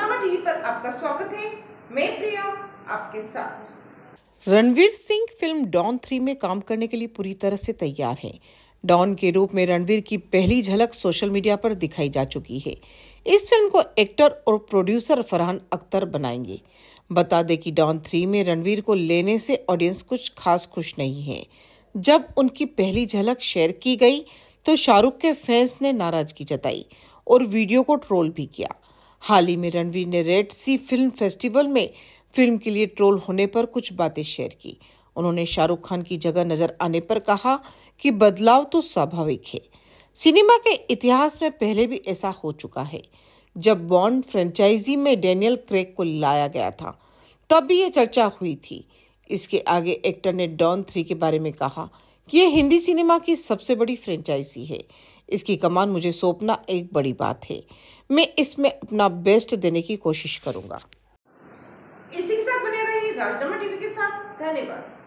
कारनामा टीवी पर आपका स्वागत है मैं प्रिया आपके साथ रणवीर सिंह फिल्म डॉन थ्री में काम करने के लिए पूरी तरह से तैयार हैं डॉन के रूप में रणवीर की पहली झलक सोशल मीडिया पर दिखाई जा चुकी है इस फिल्म को एक्टर और प्रोड्यूसर फरहान अख्तर बनाएंगे बता दें कि डॉन थ्री में रणवीर को लेने से ऑडियंस कुछ खास खुश नहीं है जब उनकी पहली झलक शेयर की गई तो शाहरुख के फैंस ने नाराजगी जताई और वीडियो को ट्रोल भी किया हाल ही में रणवीर ने रेड सी फिल्म फेस्टिवल में फिल्म के लिए ट्रोल होने पर कुछ बातें शेयर की उन्होंने शाहरुख खान की जगह नजर आने पर कहा कि बदलाव तो स्वाभाविक है सिनेमा के इतिहास में पहले भी ऐसा हो चुका है जब बॉन्ड फ्रेंचाइजी में डेनियल क्रेक को लाया गया था तब भी ये चर्चा हुई थी इसके आगे एक्टर ने डॉन थ्री के बारे में कहा ये हिंदी सिनेमा की सबसे बड़ी फ्रेंचाइजी है इसकी कमान मुझे सौंपना एक बड़ी बात है मैं इसमें अपना बेस्ट देने की कोशिश करूंगा इसी के साथ बने रहिए राजनामा टीवी के साथ धन्यवाद